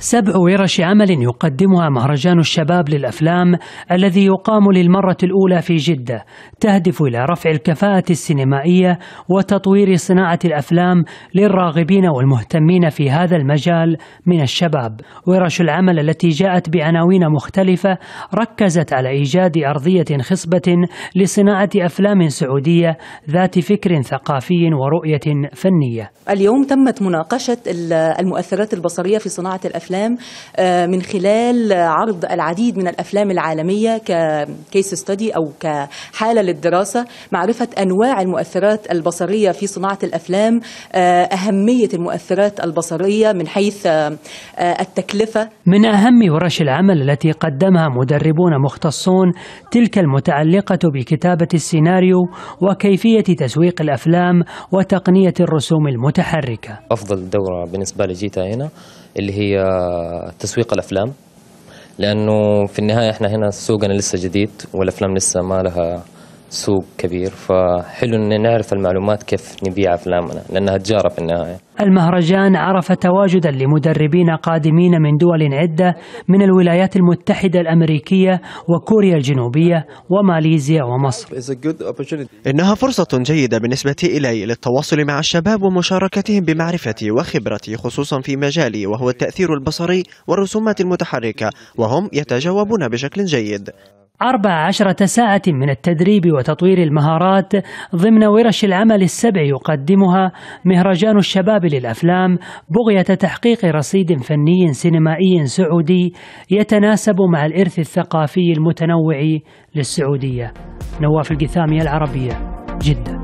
سبع ورش عمل يقدمها مهرجان الشباب للأفلام الذي يقام للمرة الأولى في جدة تهدف إلى رفع الكفاءة السينمائية وتطوير صناعة الأفلام للراغبين والمهتمين في هذا المجال من الشباب ورش العمل التي جاءت بعناوين مختلفة ركزت على إيجاد أرضية خصبة لصناعة أفلام سعودية ذات فكر ثقافي ورؤية فنية اليوم تمت مناقشة المؤثرات البصرية في صناعة الأفلام الافلام آه، من خلال عرض العديد من الافلام العالميه ككيس ستادي او كحاله للدراسه معرفه انواع المؤثرات البصريه في صناعه الافلام آه، اهميه المؤثرات البصريه من حيث آه، التكلفه من اهم ورش العمل التي قدمها مدربون مختصون تلك المتعلقه بكتابه السيناريو وكيفيه تسويق الافلام وتقنيه الرسوم المتحركه افضل دوره بالنسبه لي جيتها هنا اللي هي تسويق الافلام لانه في النهايه احنا هنا سوقنا لسه جديد والافلام لسه ما لها سوق كبير فحلو ان نعرف المعلومات كيف نبيع افلامنا لانها تجاره في النهايه. المهرجان عرف تواجدا لمدربين قادمين من دول عده من الولايات المتحده الامريكيه وكوريا الجنوبيه وماليزيا ومصر. انها فرصه جيده بالنسبه الي للتواصل مع الشباب ومشاركتهم بمعرفتي وخبرتي خصوصا في مجالي وهو التاثير البصري والرسومات المتحركه وهم يتجاوبون بشكل جيد. أربع عشرة ساعة من التدريب وتطوير المهارات ضمن ورش العمل السبع يقدمها مهرجان الشباب للأفلام بغية تحقيق رصيد فني سينمائي سعودي يتناسب مع الإرث الثقافي المتنوع للسعودية نواف القثامي العربية جدة